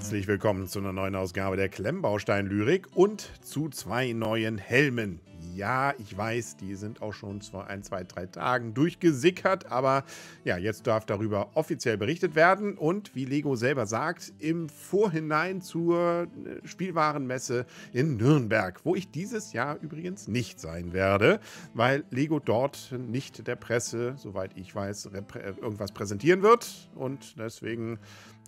Herzlich willkommen zu einer neuen Ausgabe der Klemmbaustein-Lyrik und zu zwei neuen Helmen. Ja, ich weiß, die sind auch schon vor ein, zwei, drei Tagen durchgesickert, aber ja, jetzt darf darüber offiziell berichtet werden. Und wie Lego selber sagt, im Vorhinein zur äh, Spielwarenmesse in Nürnberg, wo ich dieses Jahr übrigens nicht sein werde, weil Lego dort nicht der Presse, soweit ich weiß, äh, irgendwas präsentieren wird. Und deswegen,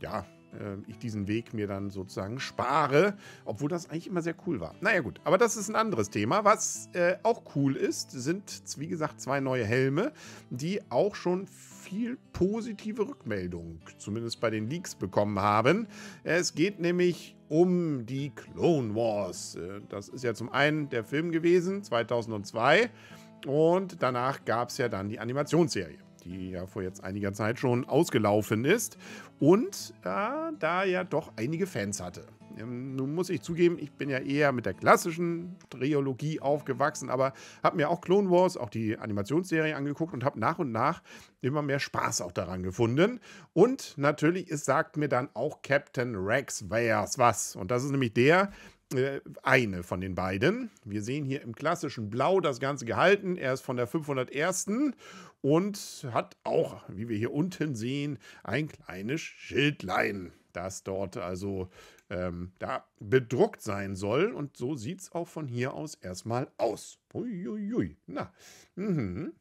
ja, äh, ich diesen Weg mir dann sozusagen spare, obwohl das eigentlich immer sehr cool war. Naja gut, aber das ist ein anderes Thema. Was äh, auch cool ist, sind wie gesagt zwei neue Helme, die auch schon viel positive Rückmeldung, zumindest bei den Leaks, bekommen haben. Es geht nämlich um die Clone Wars. Äh, das ist ja zum einen der Film gewesen, 2002, und danach gab es ja dann die Animationsserie die ja vor jetzt einiger Zeit schon ausgelaufen ist und äh, da ja doch einige Fans hatte. Ähm, nun muss ich zugeben, ich bin ja eher mit der klassischen Trilogie aufgewachsen, aber habe mir auch Clone Wars, auch die Animationsserie angeguckt und habe nach und nach immer mehr Spaß auch daran gefunden. Und natürlich, es sagt mir dann auch Captain Rex Wales was. Und das ist nämlich der, äh, eine von den beiden. Wir sehen hier im klassischen Blau das Ganze gehalten. Er ist von der 501. und hat auch, wie wir hier unten sehen, ein kleines Schildlein, das dort also ähm, da bedruckt sein soll. Und so sieht es auch von hier aus erstmal aus. Uiuiui. Na, mhm.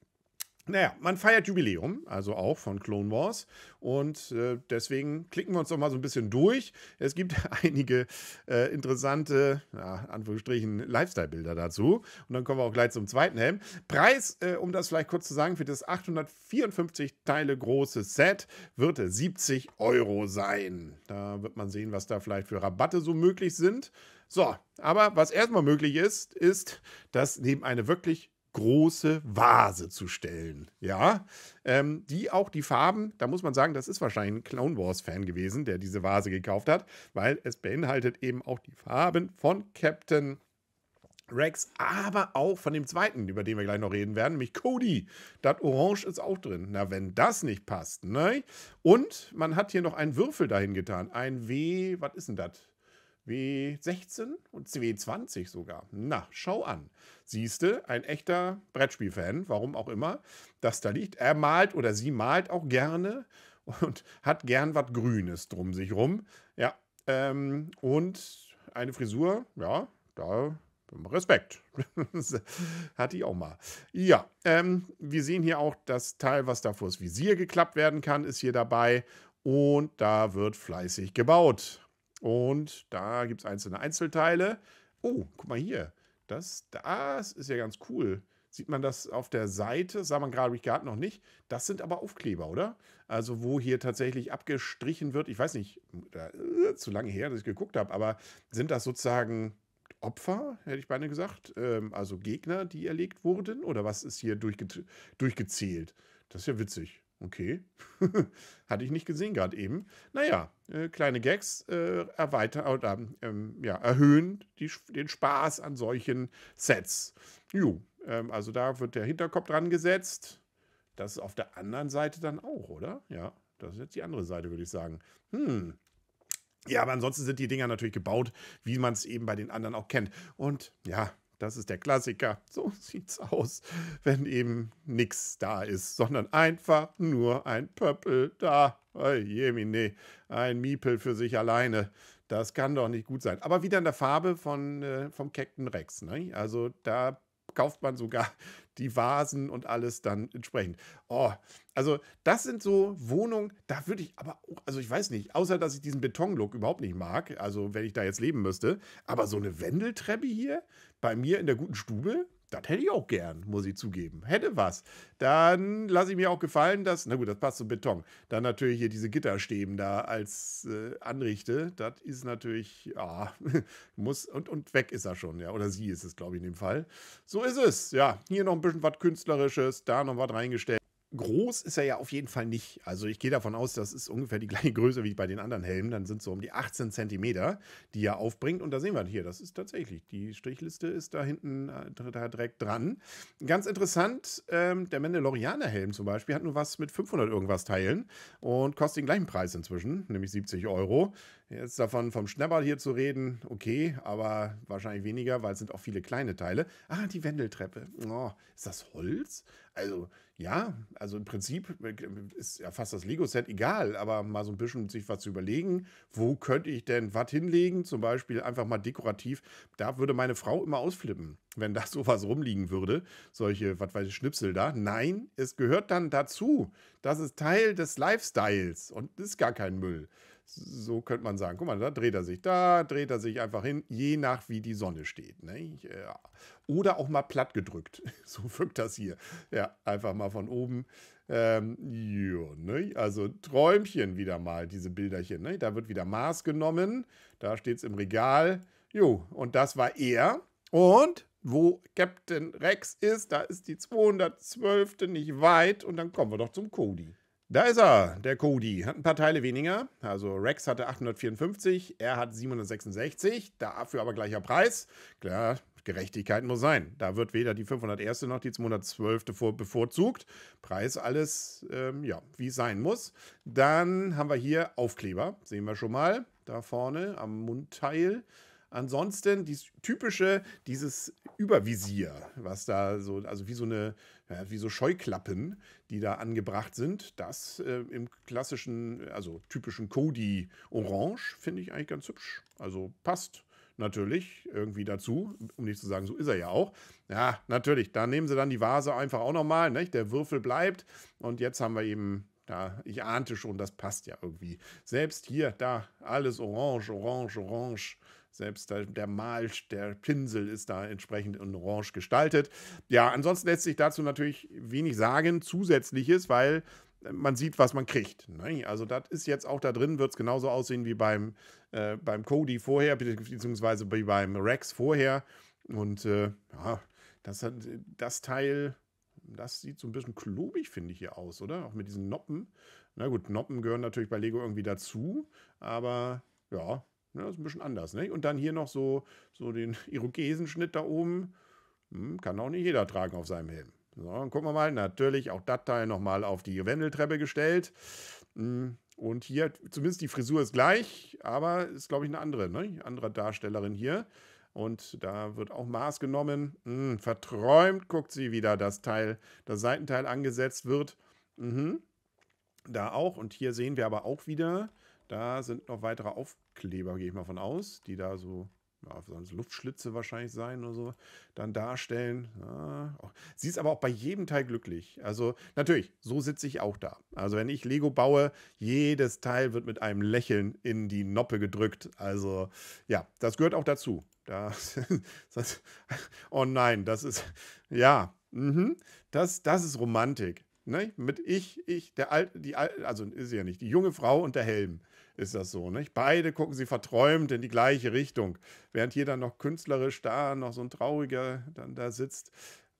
Naja, man feiert Jubiläum, also auch von Clone Wars. Und äh, deswegen klicken wir uns doch mal so ein bisschen durch. Es gibt einige äh, interessante, ja, Anführungsstrichen, Lifestyle-Bilder dazu. Und dann kommen wir auch gleich zum zweiten Helm. Preis, äh, um das vielleicht kurz zu sagen, für das 854 Teile große Set wird 70 Euro sein. Da wird man sehen, was da vielleicht für Rabatte so möglich sind. So, aber was erstmal möglich ist, ist, dass neben einer wirklich große Vase zu stellen. Ja, ähm, die auch die Farben, da muss man sagen, das ist wahrscheinlich ein Clown Wars-Fan gewesen, der diese Vase gekauft hat, weil es beinhaltet eben auch die Farben von Captain Rex, aber auch von dem zweiten, über den wir gleich noch reden werden, nämlich Cody. Das Orange ist auch drin. Na, wenn das nicht passt, ne? Und man hat hier noch einen Würfel dahin getan. Ein W, was ist denn das? W16 und W20 sogar. Na, schau an. Siehste, ein echter Brettspielfan, warum auch immer, das da liegt. Er malt oder sie malt auch gerne und hat gern was Grünes drum sich rum. Ja, ähm, und eine Frisur, ja, da Respekt. Hatte ich auch mal. Ja, ähm, wir sehen hier auch das Teil, was da vors Visier geklappt werden kann, ist hier dabei. Und da wird fleißig gebaut. Und da gibt es einzelne Einzelteile. Oh, guck mal hier. Das, das ist ja ganz cool. Sieht man das auf der Seite? Sah man gerade gerade noch nicht. Das sind aber Aufkleber, oder? Also, wo hier tatsächlich abgestrichen wird. Ich weiß nicht, da, äh, zu lange her, dass ich geguckt habe, aber sind das sozusagen Opfer, hätte ich beinahe gesagt? Ähm, also Gegner, die erlegt wurden? Oder was ist hier durchge durchgezählt? Das ist ja witzig. Okay, hatte ich nicht gesehen gerade eben. Naja, äh, kleine Gags äh, erweitern oder ähm, ja, erhöhen die, den Spaß an solchen Sets. Jo, ähm, also da wird der Hinterkopf dran gesetzt. Das ist auf der anderen Seite dann auch, oder? Ja, das ist jetzt die andere Seite, würde ich sagen. Hm. Ja, aber ansonsten sind die Dinger natürlich gebaut, wie man es eben bei den anderen auch kennt. Und ja, das ist der Klassiker. So sieht's aus, wenn eben nichts da ist, sondern einfach nur ein Pöppel da. Oh, Jemine, ein Miepel für sich alleine. Das kann doch nicht gut sein. Aber wieder in der Farbe von, äh, vom Captain Rex. Ne? Also da kauft man sogar die Vasen und alles dann entsprechend. Oh, also das sind so Wohnungen, da würde ich aber, auch, also ich weiß nicht, außer dass ich diesen Betonlook überhaupt nicht mag, also wenn ich da jetzt leben müsste, aber so eine Wendeltreppe hier bei mir in der guten Stube, das hätte ich auch gern, muss ich zugeben. Hätte was. Dann lasse ich mir auch gefallen, dass, na gut, das passt zum Beton. Dann natürlich hier diese Gitterstäben da als äh, Anrichte. Das ist natürlich, ah, muss, und, und weg ist er schon, ja. Oder sie ist es, glaube ich, in dem Fall. So ist es, ja. Hier noch ein bisschen was Künstlerisches, da noch was reingestellt groß ist er ja auf jeden Fall nicht. Also ich gehe davon aus, das ist ungefähr die gleiche Größe wie bei den anderen Helmen. Dann sind es so um die 18 Zentimeter, die er aufbringt. Und da sehen wir hier, das ist tatsächlich, die Strichliste ist da hinten äh, da direkt dran. Ganz interessant, ähm, der Mandalorianer Helm zum Beispiel hat nur was mit 500 irgendwas teilen und kostet den gleichen Preis inzwischen, nämlich 70 Euro. Jetzt davon vom Schnapper hier zu reden, okay, aber wahrscheinlich weniger, weil es sind auch viele kleine Teile. Ah, die Wendeltreppe. Oh, ist das Holz? Also, ja, also im Prinzip äh, ist ja fast das Lego-Set egal, aber mal so ein bisschen sich was zu überlegen, wo könnte ich denn was hinlegen? Zum Beispiel einfach mal dekorativ. Da würde meine Frau immer ausflippen, wenn da sowas rumliegen würde. Solche, was weiß ich, Schnipsel da. Nein, es gehört dann dazu. Das ist Teil des Lifestyles und ist gar kein Müll. So könnte man sagen, guck mal, da dreht er sich da, dreht er sich einfach hin, je nach wie die Sonne steht. Ne? Ja. Oder auch mal platt gedrückt. So wirkt das hier. Ja, einfach mal von oben. Ähm, jo, ne? Also Träumchen wieder mal, diese Bilderchen. Ne? Da wird wieder Maß genommen. Da steht es im Regal. Jo, und das war er. Und wo Captain Rex ist, da ist die 212. nicht weit. Und dann kommen wir doch zum Cody. Da ist er, der Cody. Hat ein paar Teile weniger. Also Rex hatte 854, er hat 766, dafür aber gleicher Preis. Klar, Gerechtigkeit muss sein. Da wird weder die 501. noch die 212. bevorzugt. Preis alles, ähm, ja, wie es sein muss. Dann haben wir hier Aufkleber, sehen wir schon mal, da vorne am Mundteil. Ansonsten dieses typische, dieses Übervisier, was da so, also wie so eine, ja, wie so Scheuklappen, die da angebracht sind, das äh, im klassischen, also typischen Cody Orange finde ich eigentlich ganz hübsch. Also passt natürlich irgendwie dazu, um nicht zu sagen, so ist er ja auch. Ja, natürlich, da nehmen sie dann die Vase einfach auch nochmal, nicht? Ne? der Würfel bleibt und jetzt haben wir eben ja, ich ahnte schon, das passt ja irgendwie. Selbst hier, da, alles orange, orange, orange. Selbst der Mal, der Pinsel ist da entsprechend in orange gestaltet. Ja, ansonsten lässt sich dazu natürlich wenig sagen, zusätzliches, weil man sieht, was man kriegt. Ne? Also das ist jetzt auch da drin, wird es genauso aussehen wie beim, äh, beim Cody vorher, beziehungsweise wie beim Rex vorher. Und äh, ja, das, das Teil, das sieht so ein bisschen klobig, finde ich, hier aus, oder? Auch mit diesen Noppen. Na gut, Noppen gehören natürlich bei Lego irgendwie dazu, aber ja, Ne, ist ein bisschen anders. Ne? Und dann hier noch so, so den Irokesenschnitt da oben. Hm, kann auch nicht jeder tragen auf seinem Helm. So, dann gucken wir mal. Natürlich auch das Teil nochmal auf die Wendeltreppe gestellt. Hm, und hier, zumindest die Frisur ist gleich, aber ist, glaube ich, eine andere, ne? Andere Darstellerin hier. Und da wird auch Maß genommen. Hm, verträumt guckt sie wieder, das Teil, das Seitenteil angesetzt wird. Mhm. Da auch. Und hier sehen wir aber auch wieder, da sind noch weitere auf Kleber, gehe ich mal von aus, die da so ja, sonst Luftschlitze wahrscheinlich sein oder so, dann darstellen. Ja. Sie ist aber auch bei jedem Teil glücklich. Also natürlich, so sitze ich auch da. Also wenn ich Lego baue, jedes Teil wird mit einem Lächeln in die Noppe gedrückt. Also ja, das gehört auch dazu. Das, das oh nein, das ist, ja, mhm. das, das ist Romantik. Ne? Mit ich, ich, der alte, die alte, also ist ja nicht, die junge Frau und der Helm ist das so. Nicht? Ne? Beide gucken sie verträumt in die gleiche Richtung, während hier dann noch künstlerisch da, noch so ein trauriger dann da sitzt.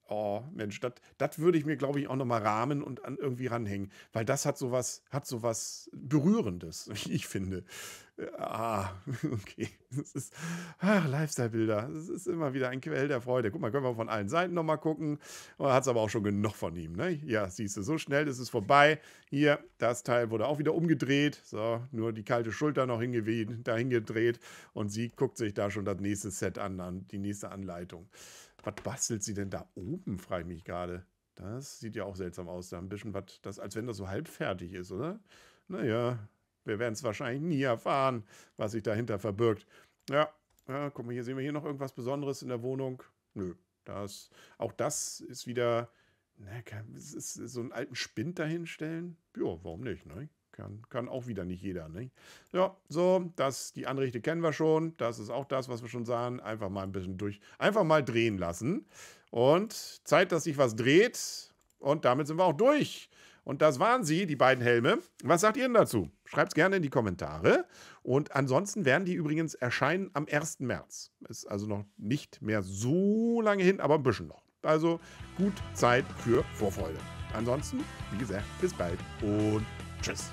Oh, Mensch, das würde ich mir, glaube ich, auch nochmal rahmen und an, irgendwie ranhängen, weil das hat sowas, hat sowas Berührendes, ich finde. Ah, okay. Das ist, ach, Lifestyle-Bilder. Das ist immer wieder ein Quell der Freude. Guck mal, können wir von allen Seiten nochmal gucken. Oh, Hat es aber auch schon genug von ihm, ne? Ja, siehst du, so schnell ist es vorbei. Hier, das Teil wurde auch wieder umgedreht. So, nur die kalte Schulter noch hingeweht, dahin gedreht. Und sie guckt sich da schon das nächste Set an, an die nächste Anleitung. Was bastelt sie denn da oben, frage ich mich gerade. Das sieht ja auch seltsam aus. Da ein bisschen was, als wenn das so halbfertig ist, oder? Naja, wir werden es wahrscheinlich nie erfahren, was sich dahinter verbirgt. Ja, ja, guck mal, hier sehen wir hier noch irgendwas Besonderes in der Wohnung. Nö, das, auch das ist wieder, na, ne, kann, ist, ist so einen alten Spind dahinstellen. Ja, warum nicht, ne? Kann, kann auch wieder nicht jeder, ne? Ja, so, das, die Anrichte kennen wir schon. Das ist auch das, was wir schon sahen. Einfach mal ein bisschen durch, einfach mal drehen lassen. Und Zeit, dass sich was dreht. Und damit sind wir auch durch. Und das waren sie, die beiden Helme. Was sagt ihr denn dazu? Schreibt es gerne in die Kommentare. Und ansonsten werden die übrigens erscheinen am 1. März. Ist also noch nicht mehr so lange hin, aber ein bisschen noch. Also gut Zeit für Vorfreude. Ansonsten, wie gesagt, bis bald und tschüss.